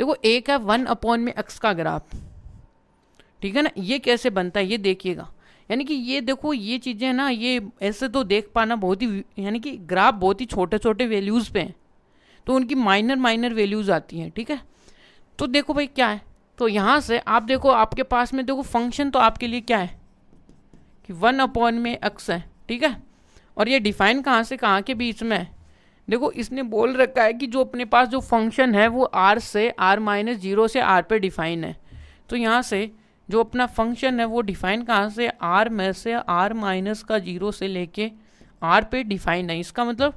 देखो एक है वन अपॉन में एक्स का ग्राफ ठीक है ना ये कैसे बनता है ये देखिएगा यानी कि ये देखो ये चीज़ें ना ये ऐसे तो देख पाना बहुत ही यानी कि ग्राफ बहुत ही छोटे छोटे वैल्यूज़ पे हैं तो उनकी माइनर माइनर वैल्यूज़ आती हैं ठीक है तो देखो भाई क्या है तो यहाँ से आप देखो आपके पास में देखो फंक्शन तो आपके लिए क्या है कि वन अपॉन में एक्स है ठीक है और ये डिफाइन कहाँ से कहाँ के बीच में है देखो इसने बोल रखा है कि जो अपने पास जो फंक्शन है वो आर से आर माइनस जीरो से आर पे डिफाइन है तो यहाँ से जो अपना फंक्शन है वो डिफाइन कहाँ से आर में से आर माइनस का जीरो से लेके आर पे डिफाइन है इसका मतलब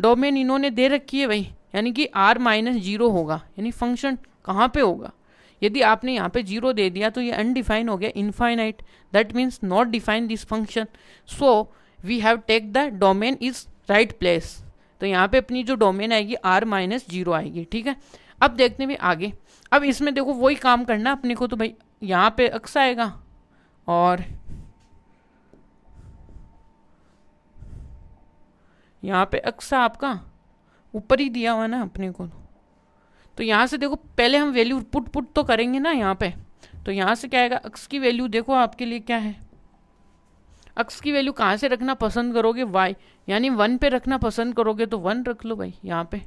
डोमेन इन्होंने दे रखी है भाई यानी कि आर माइनस जीरो होगा यानी फंक्शन कहाँ पे होगा यदि आपने यहाँ पे जीरो दे दिया तो ये अनडिफाइन हो गया infinite that means not define this function so we have take the domain is right place तो यहाँ पे अपनी जो डोमेन आएगी आर माइनस जीरो आएगी ठीक है अब देखते हैं आगे अब इसमें देखो वही काम करना अपने को तो भाई यहाँ पे अक्स आएगा और यहाँ पे अक्स आपका ऊपर ही दिया हुआ ना अपने को तो यहाँ से देखो पहले हम वैल्यू पुट पुट तो करेंगे ना यहाँ पे तो यहाँ से क्या आएगा अक्स की वैल्यू देखो आपके लिए क्या है अक्स की वैल्यू कहाँ से रखना पसंद करोगे वाई यानी वन पे रखना पसंद करोगे तो वन रख लो भाई यहाँ पे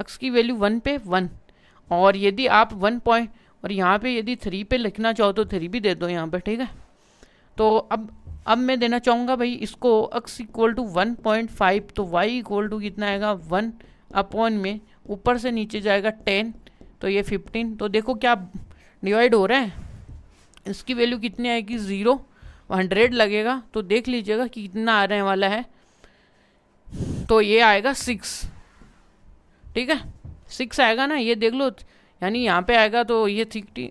अक्स की वैल्यू वन पे वन और यदि आप वन पॉइंट और यहाँ पे यदि थ्री पे लिखना चाहो तो थ्री भी दे दो यहाँ पे ठीक है तो अब अब मैं देना चाहूँगा भाई इसको x equal to one point five तो वाई इक्वल टू कितना आएगा वन अपॉन में ऊपर से नीचे जाएगा टेन तो ये फिफ्टीन तो देखो क्या डिवाइड हो रहा है इसकी वैल्यू कितनी आएगी ज़ीरो हंड्रेड लगेगा तो देख लीजिएगा कि कितना आने वाला है तो ये आएगा सिक्स ठीक है सिक्स आएगा ना ये देख लो यानी यहाँ पे आएगा तो ये सिक्सटी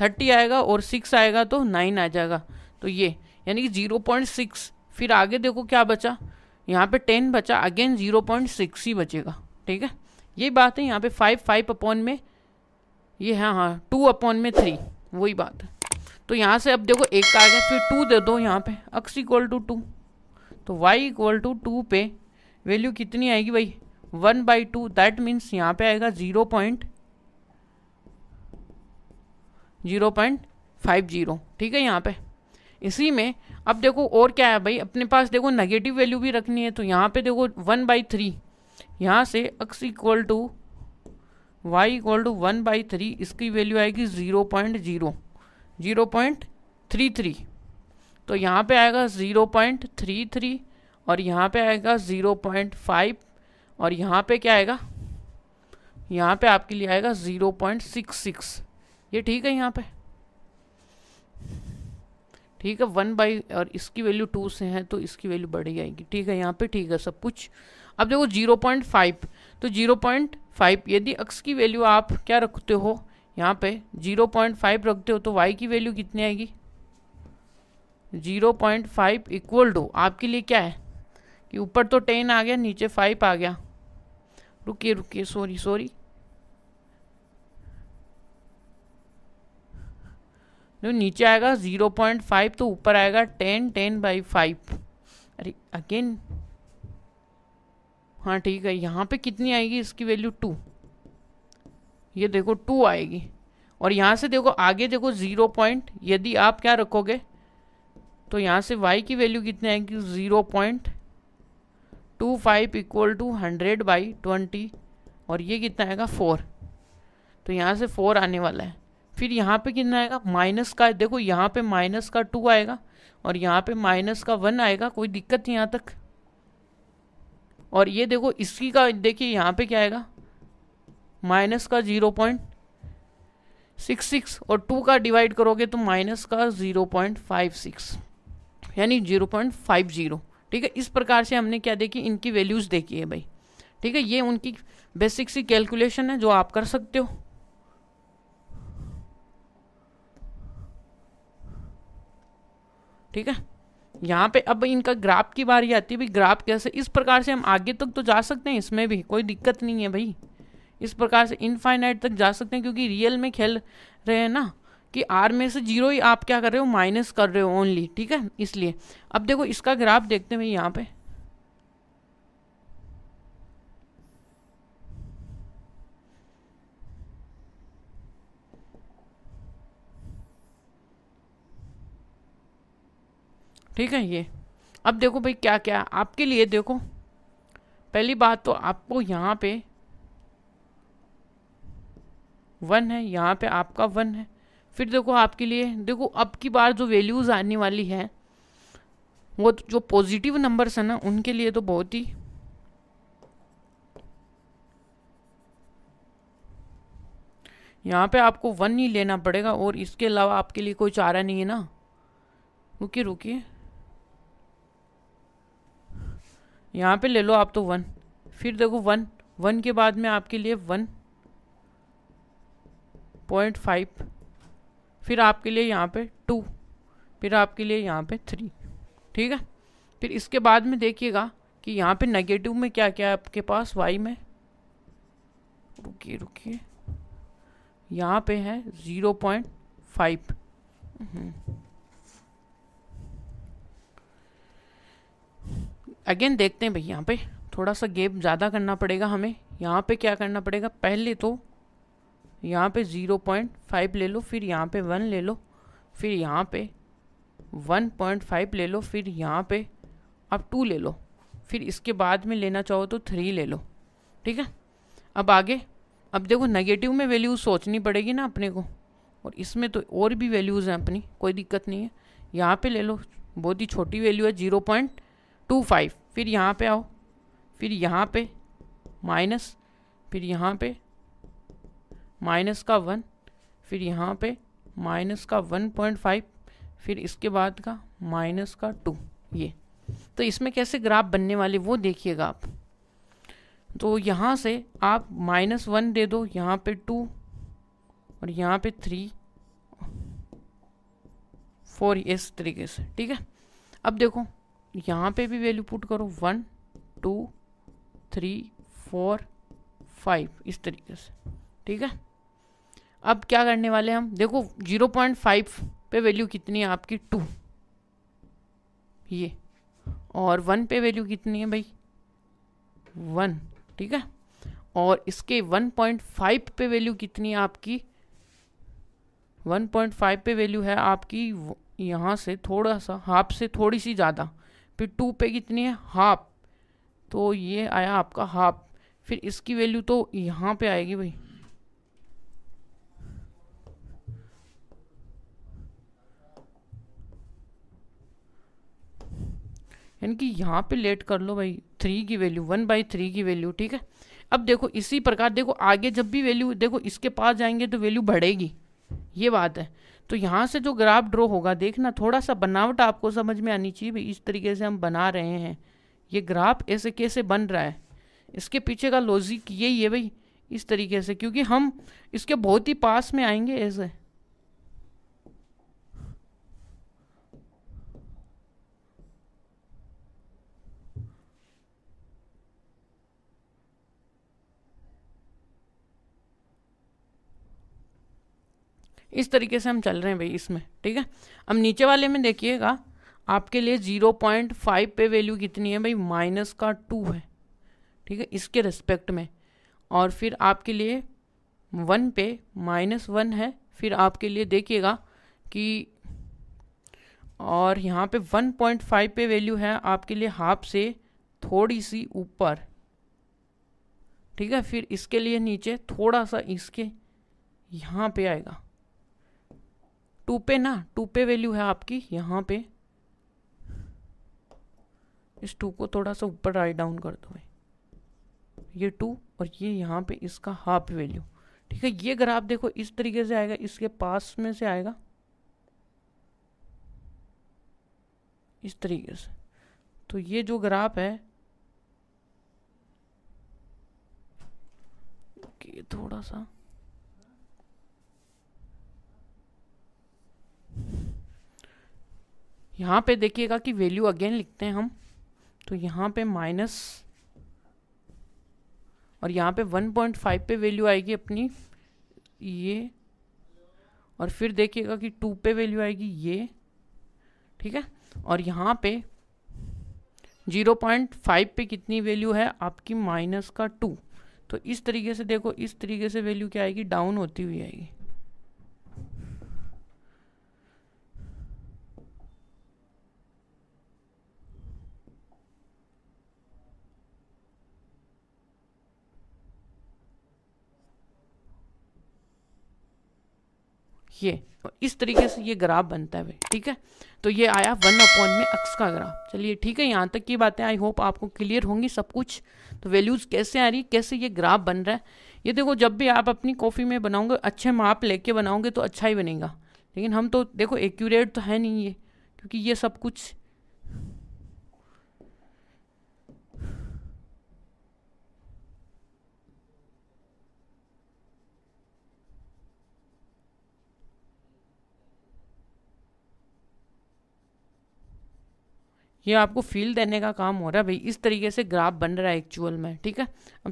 थर्टी आएगा और सिक्स आएगा तो नाइन आ जाएगा तो ये यानी कि ज़ीरो पॉइंट सिक्स फिर आगे देखो क्या बचा यहाँ पे टेन बचा अगेन ज़ीरो पॉइंट सिक्स ही बचेगा ठीक है ये बात है यहाँ पे फाइव फाइव अपॉन में ये हाँ हाँ टू अपॉन में थ्री वही बात है तो यहाँ से अब देखो एक आ गया फिर टू दे दो यहाँ पे अक्स इक्वल टू टू तो वाई इक्वल टू टू पे वैल्यू कितनी आएगी भाई one by two that means यहाँ पे आएगा zero point zero point five zero ठीक है यहाँ पे इसी में अब देखो और क्या है भाई अपने पास देखो नेगेटिव वैल्यू भी रखनी है तो यहाँ पे देखो वन बाई थ्री यहाँ से x equal to Y equal to one by three इसकी वैल्यू आएगी zero point zero zero point three three तो यहाँ पे आएगा ज़ीरो पॉइंट थ्री थ्री और यहाँ पे आएगा ज़ीरो पॉइंट फाइव और यहाँ पे क्या आएगा यहाँ पे आपके लिए आएगा ज़ीरो पॉइंट सिक्स सिक्स ये ठीक है यहाँ पे ठीक है वन बाई और इसकी वैल्यू टू से है तो इसकी वैल्यू बढ़ जाएगी ठीक है यहाँ पे ठीक है सब कुछ अब देखो जीरो पॉइंट फाइव तो जीरो पॉइंट फाइव यदि अक्स की वैल्यू आप क्या रखते हो यहाँ पे जीरो पॉइंट फाइव रखते हो तो वाई की वैल्यू कितनी आएगी zero point five equal to आपके लिए क्या है कि ऊपर तो टेन आ गया नीचे फाइव आ गया रुकिए रुकिए सॉरी सॉरी जो नीचे आएगा ज़ीरो पॉइंट फाइव तो ऊपर आएगा टेन टेन बाई फाइव अरे अगेन हाँ ठीक है यहाँ पे कितनी आएगी इसकी वैल्यू टू ये देखो टू आएगी और यहाँ से देखो आगे देखो ज़ीरो पॉइंट यदि आप क्या रखोगे तो यहाँ से y की वैल्यू कितनी आएगी zero point two five equal to hundred by twenty और ये कितना आएगा फोर तो यहाँ से फोर आने वाला है फिर यहाँ पे कितना आएगा माइनस का देखो यहाँ पे माइनस का टू आएगा और यहाँ पे माइनस का वन आएगा कोई दिक्कत नहीं यहाँ तक और ये देखो इसकी का देखिए यहाँ पे क्या आएगा माइनस का जीरो पॉइंट सिक्स सिक्स और टू का डिवाइड करोगे तो माइनस का ज़ीरो पॉइंट फाइव सिक्स यानी ज़ीरो पॉइंट फाइव ज़ीरो ठीक है इस प्रकार से हमने क्या देखी इनकी वैल्यूज़ देखी है भाई ठीक है ये उनकी बेसिक सी कैलकुलेशन है जो आप कर सकते हो ठीक है यहाँ पे अब इनका ग्राफ की बारी आती है भाई ग्राफ कैसे इस प्रकार से हम आगे तक तो जा सकते हैं इसमें भी कोई दिक्कत नहीं है भाई इस प्रकार से इनफाइनाइट तक जा सकते हैं क्योंकि रियल में खेल रहे हैं ना कि आर में से जीरो ही आप क्या कर रहे हो माइनस कर रहे हो ओनली ठीक है इसलिए अब देखो इसका ग्राफ देखते हैं भाई यहाँ पे ठीक है ये अब देखो भाई क्या क्या आपके लिए देखो पहली बात तो आपको यहाँ पे वन है यहाँ पे आपका वन है फिर देखो आपके लिए देखो अब की बार जो वैल्यूज़ आने वाली है वो तो जो पॉजिटिव नंबर्स है ना उनके लिए तो बहुत ही यहाँ पे आपको वन ही लेना पड़ेगा और इसके अलावा आपके लिए कोई चारा नहीं है ना रुकिए रुकिए यहाँ पे ले लो आप तो वन फिर देखो वन वन के बाद में आपके लिए वन पॉइंट फाइव फिर आपके लिए यहाँ पे टू फिर आपके लिए यहाँ पे थ्री ठीक है फिर इसके बाद में देखिएगा कि यहाँ पे नेगेटिव में क्या क्या है आपके पास वाई में रुकिए रुकिए यहाँ पे है ज़ीरो पॉइंट फाइव अगेन देखते हैं भाई यहाँ पे थोड़ा सा गेप ज़्यादा करना पड़ेगा हमें यहाँ पे क्या करना पड़ेगा पहले तो यहाँ पे ज़ीरो पॉइंट फाइव ले लो फिर यहाँ पे वन ले लो फिर यहाँ पे वन पॉइंट फाइव ले लो फिर यहाँ पे आप टू ले लो फिर इसके बाद में लेना चाहो तो थ्री ले लो ठीक है अब आगे अब देखो नेगेटिव में वैल्यूज सोचनी पड़ेगी ना अपने को और इसमें तो और भी वैल्यूज़ हैं अपनी कोई दिक्कत नहीं है यहाँ पे ले लो बहुत ही छोटी वैल्यू है ज़ीरो पॉइंट टू फाइव फिर यहाँ पे आओ फिर यहाँ पे माइनस फिर यहाँ पे माइनस का वन फिर यहाँ पे माइनस का वन पॉइंट फाइव फिर इसके बाद का माइनस का टू ये तो इसमें कैसे ग्राफ बनने वाले वो देखिएगा आप तो यहाँ से आप माइनस वन दे दो यहाँ पे टू और यहाँ पे थ्री फोर इस तरीके से ठीक है अब देखो यहाँ पे भी वैल्यू पुट करो one two three four five इस तरीके से ठीक है अब क्या करने वाले हम देखो जीरो पॉइंट फाइव पे वैल्यू कितनी है आपकी टू ये और वन पे वैल्यू कितनी है भाई वन ठीक है और इसके 1.5 पे वैल्यू कितनी है आपकी 1.5 पे वैल्यू है आपकी यहाँ से थोड़ा सा हाफ से थोड़ी सी ज़्यादा फिर टू पे कितनी है हाफ तो ये आया आपका हाफ फिर इसकी वैल्यू तो यहाँ पे आएगी भाई यानी कि यहाँ पे लेट कर लो भाई थ्री की वैल्यू वन बाई थ्री की वैल्यू ठीक है अब देखो इसी प्रकार देखो आगे जब भी वैल्यू देखो इसके पास जाएंगे तो वैल्यू बढ़ेगी ये बात है तो यहाँ से जो ग्राफ ड्रॉ होगा देखना थोड़ा सा बनावट आपको समझ में आनी चाहिए भाई इस तरीके से हम बना रहे हैं ये ग्राफ ऐसे कैसे बन रहा है इसके पीछे का लॉजिक यही है भाई इस तरीके से क्योंकि हम इसके बहुत ही पास में आएंगे ऐसे इस तरीके से हम चल रहे हैं भाई इसमें ठीक है अब नीचे वाले में देखिएगा आपके लिए ज़ीरो पॉइंट फाइव पे वैल्यू कितनी है भाई माइनस का टू है ठीक है इसके रिस्पेक्ट में और फिर आपके लिए वन पे माइनस वन है फिर आपके लिए देखिएगा कि और यहाँ पे वन पॉइंट फाइव पे वैल्यू है आपके लिए हाफ से थोड़ी सी ऊपर ठीक है फिर इसके लिए नीचे थोड़ा सा इसके यहाँ पे आएगा टू पे ना टू पे वैल्यू है आपकी यहाँ पे इस टू को थोड़ा सा ऊपर राइट डाउन कर दो भाई ये टू और ये यहाँ पे इसका हाफ वैल्यू ठीक है ये ग्राफ देखो इस तरीके से आएगा इसके पास में से आएगा इस तरीके से तो ये जो ग्राफ है थोड़ा सा यहाँ पे देखिएगा कि वैल्यू अगेन लिखते हैं हम तो यहाँ पे माइनस और यहाँ पे 1.5 पे वैल्यू आएगी अपनी ये और फिर देखिएगा कि 2 पे वैल्यू आएगी ये ठीक है और यहाँ पे 0.5 पे कितनी वैल्यू है आपकी माइनस का 2 तो इस तरीके से देखो इस तरीके से वैल्यू क्या आएगी डाउन होती हुई आएगी ये तो इस तरीके से ये ग्राफ बनता है भाई ठीक है तो ये आया वन अपॉन में अक्स का ग्राफ चलिए ठीक है यहाँ तक की बातें आई होप आपको क्लियर होंगी सब कुछ तो वैल्यूज़ कैसे आ रही है कैसे ये ग्राफ बन रहा है ये देखो जब भी आप अपनी कॉफ़ी में बनाओगे अच्छे माप लेके बनाओगे तो अच्छा ही बनेगा लेकिन हम तो देखो एक्यूरेट तो है नहीं ये क्योंकि ये सब कुछ ये आपको फील देने का काम हो रहा है भाई इस तरीके से ग्राफ बन रहा है एक्चुअल में ठीक है अब